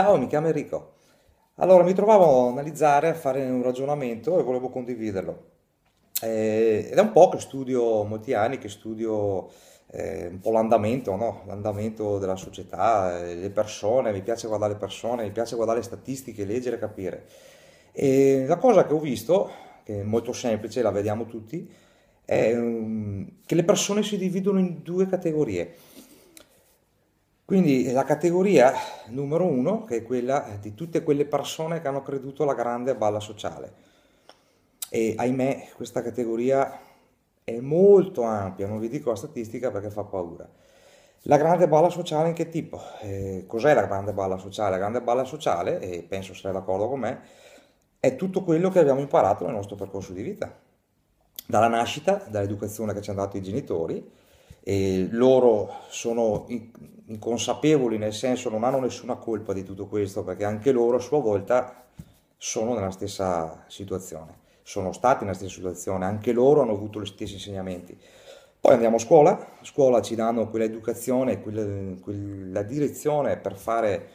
Ciao, mi chiamo Enrico. Allora, mi trovavo a analizzare, a fare un ragionamento e volevo condividerlo. Eh, ed è un po' che studio, molti anni che studio eh, un po' l'andamento, no? l'andamento della società, eh, le persone, mi piace guardare le persone, mi piace guardare le statistiche, leggere e capire. E la cosa che ho visto, che è molto semplice, la vediamo tutti, è um, che le persone si dividono in due categorie quindi la categoria numero uno, che è quella eh, di tutte quelle persone che hanno creduto alla grande balla sociale. E ahimè, questa categoria è molto ampia, non vi dico la statistica perché fa paura. La grande balla sociale in che tipo? Eh, cos'è la grande balla sociale? La grande balla sociale, e penso sarei d'accordo con me, è tutto quello che abbiamo imparato nel nostro percorso di vita. Dalla nascita, dall'educazione che ci hanno dato i genitori, e loro sono inconsapevoli nel senso non hanno nessuna colpa di tutto questo perché anche loro a sua volta sono nella stessa situazione sono stati nella stessa situazione anche loro hanno avuto gli stessi insegnamenti poi andiamo a scuola a scuola ci danno quell'educazione quella, quella direzione per fare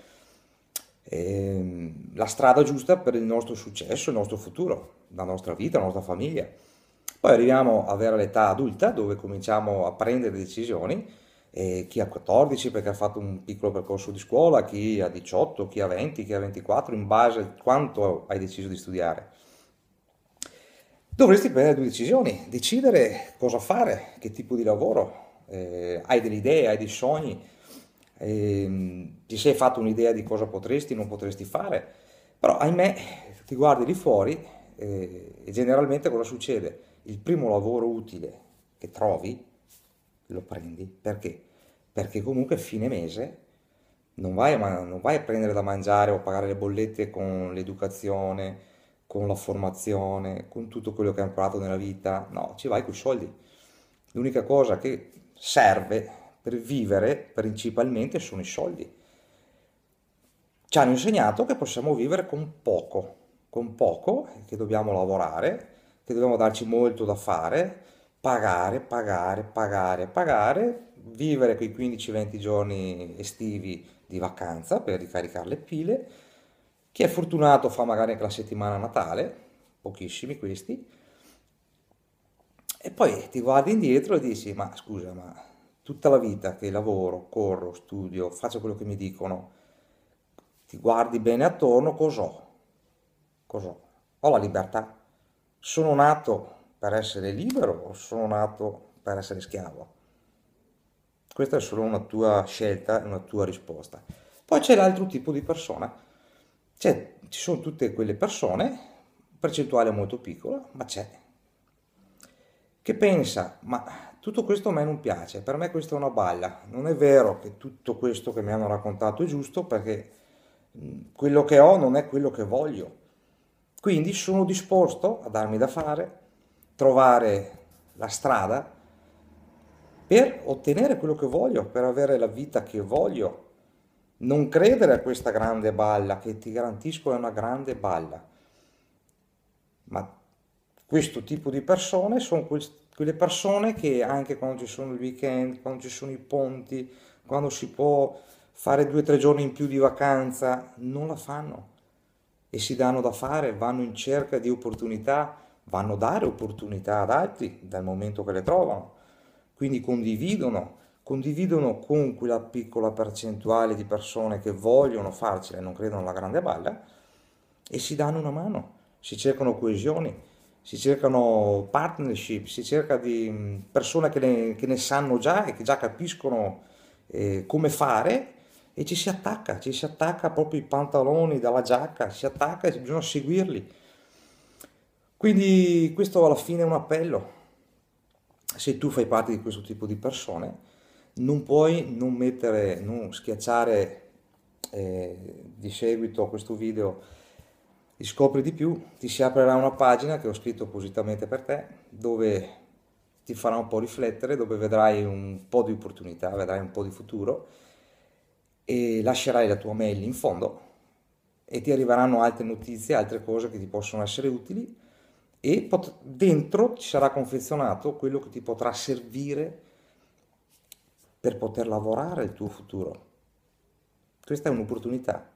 eh, la strada giusta per il nostro successo il nostro futuro la nostra vita la nostra famiglia poi arriviamo ad avere l'età adulta dove cominciamo a prendere decisioni, e chi ha 14 perché ha fatto un piccolo percorso di scuola, chi ha 18, chi ha 20, chi ha 24, in base a quanto hai deciso di studiare. Dovresti prendere due decisioni, decidere cosa fare, che tipo di lavoro, eh, hai delle idee, hai dei sogni, eh, ti sei fatto un'idea di cosa potresti, non potresti fare, però ahimè ti guardi lì fuori eh, e generalmente cosa succede? il primo lavoro utile che trovi lo prendi. Perché? Perché comunque fine mese non vai, a, non vai a prendere da mangiare o pagare le bollette con l'educazione, con la formazione, con tutto quello che hai imparato nella vita. No, ci vai con i soldi. L'unica cosa che serve per vivere principalmente sono i soldi. Ci hanno insegnato che possiamo vivere con poco, con poco, che dobbiamo lavorare che dobbiamo darci molto da fare, pagare, pagare, pagare, pagare, vivere quei 15-20 giorni estivi di vacanza per ricaricare le pile. Chi è fortunato fa magari anche la settimana Natale, pochissimi questi, e poi ti guardi indietro e dici, ma scusa, ma tutta la vita che lavoro, corro, studio, faccio quello che mi dicono, ti guardi bene attorno, cos'ho? Cos'ho? Ho la libertà sono nato per essere libero o sono nato per essere schiavo? Questa è solo una tua scelta una tua risposta. Poi c'è l'altro tipo di persona. Cioè, ci sono tutte quelle persone, percentuale molto piccola, ma c'è, che pensa, ma tutto questo a me non piace, per me questa è una balla. Non è vero che tutto questo che mi hanno raccontato è giusto perché quello che ho non è quello che voglio. Quindi sono disposto a darmi da fare, trovare la strada per ottenere quello che voglio, per avere la vita che voglio. Non credere a questa grande balla, che ti garantisco è una grande balla. Ma questo tipo di persone sono quelle persone che anche quando ci sono il weekend, quando ci sono i ponti, quando si può fare due o tre giorni in più di vacanza, non la fanno e si danno da fare, vanno in cerca di opportunità, vanno a dare opportunità ad altri dal momento che le trovano. Quindi condividono, condividono con quella piccola percentuale di persone che vogliono farcela e non credono alla grande balla e si danno una mano, si cercano coesioni, si cercano partnership, si cerca di persone che ne, che ne sanno già e che già capiscono eh, come fare e ci si attacca, ci si attacca proprio i pantaloni dalla giacca, si attacca e bisogna seguirli. Quindi questo alla fine è un appello. Se tu fai parte di questo tipo di persone, non puoi non mettere, non schiacciare eh, di seguito questo video ti scopri di più, ti si aprirà una pagina che ho scritto appositamente per te, dove ti farà un po' riflettere, dove vedrai un po' di opportunità, vedrai un po' di futuro e lascerai la tua mail in fondo e ti arriveranno altre notizie, altre cose che ti possono essere utili e pot- dentro ci sarà confezionato quello che ti potrà servire per poter lavorare il tuo futuro. Questa è un'opportunità.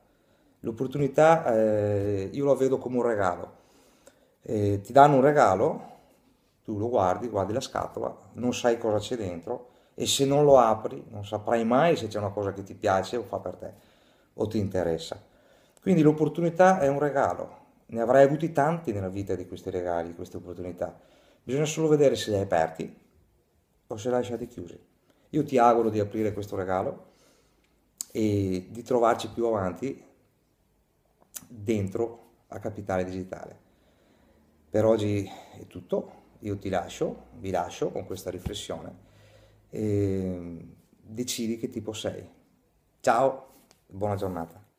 L'opportunità eh, io la vedo come un regalo. Eh, ti danno un regalo, tu lo guardi, guardi la scatola, non sai cosa c'è dentro, e se non lo apri non saprai mai se c'è una cosa che ti piace o fa per te o ti interessa. Quindi l'opportunità è un regalo, ne avrai avuti tanti nella vita di questi regali, di queste opportunità. Bisogna solo vedere se li hai aperti o se li hai lasciati chiusi. Io ti auguro di aprire questo regalo e di trovarci più avanti dentro a Capitale Digitale. Per oggi è tutto, io ti lascio, vi lascio con questa riflessione decidi che tipo sei. Ciao, buona giornata.